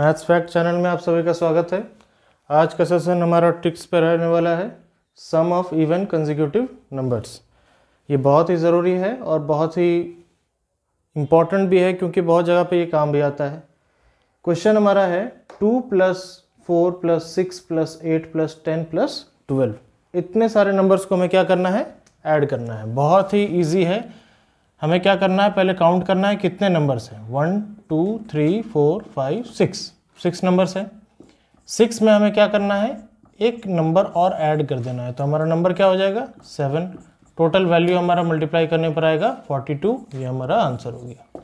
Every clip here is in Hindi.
मैथ्स फैक्ट चैनल में आप सभी का स्वागत है आज का सेशन हमारा ट्रिक्स पर रहने वाला है sum of even consecutive numbers ये बहुत ही ज़रूरी है और बहुत ही इम्पॉर्टेंट भी है क्योंकि बहुत जगह पे ये काम भी आता है क्वेश्चन हमारा है two plus four plus six plus eight plus ten plus twelve इतने सारे नंबर्स को हमें क्या करना है ऐड करना है बहुत ही ईजी है हमें क्या करना है पहले काउंट करना है कितने नंबर्स हैं one two three four five six six numbers हैं सिक्स में हमें क्या करना है एक नंबर और ऐड कर देना है तो हमारा नंबर क्या हो जाएगा सेवन टोटल वैल्यू हमारा मल्टीप्लाई करने पर आएगा फोर्टी टू ये हमारा आंसर हो गया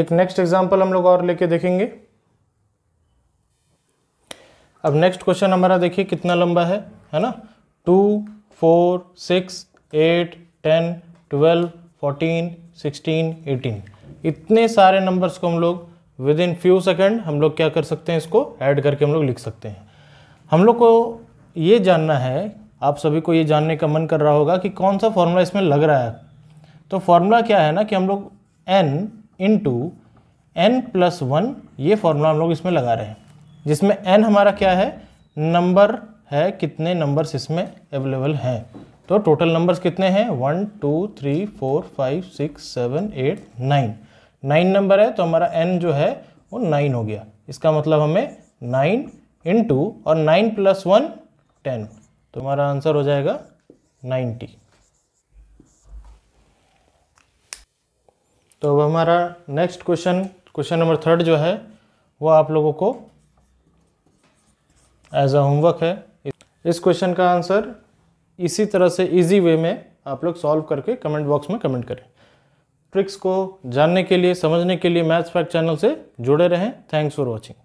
एक नेक्स्ट एग्जाम्पल हम लोग और लेके देखेंगे अब नेक्स्ट क्वेश्चन हमारा देखिए कितना लंबा है है ना two four six eight ten twelve fourteen sixteen eighteen इतने सारे नंबर्स को हम लोग विद इन फ्यू सेकेंड हम लोग क्या कर सकते हैं इसको ऐड करके हम लोग लिख सकते हैं हम लोग को ये जानना है आप सभी को ये जानने का मन कर रहा होगा कि कौन सा फॉर्मूला इसमें लग रहा है तो फॉर्मूला क्या है ना कि हम लोग n into n plus one ये फॉर्मूला हम लोग इसमें लगा रहे हैं जिसमें n हमारा क्या है नंबर है कितने नंबर्स इसमें अवेलेबल हैं तो टोटल नंबर्स कितने हैं one two three four five six seven eight nine nine number है तो हमारा एन जो है वो नाइन हो गया इसका मतलब हमें नाइन इन टू और नाइन प्लस वन टेन तो हमारा आंसर हो जाएगा नाइन्टी तो अब हमारा next question question number third जो है वो आप लोगों को एज अ होमवर्क है इस क्वेश्चन का आंसर इसी तरह से इजी वे में आप लोग सॉल्व करके कमेंट बॉक्स में कमेंट करें ट्रिक्स को जानने के लिए समझने के लिए मैथ्स फैक्ट चैनल से जुड़े रहें थैंक्स फॉर वॉचिंग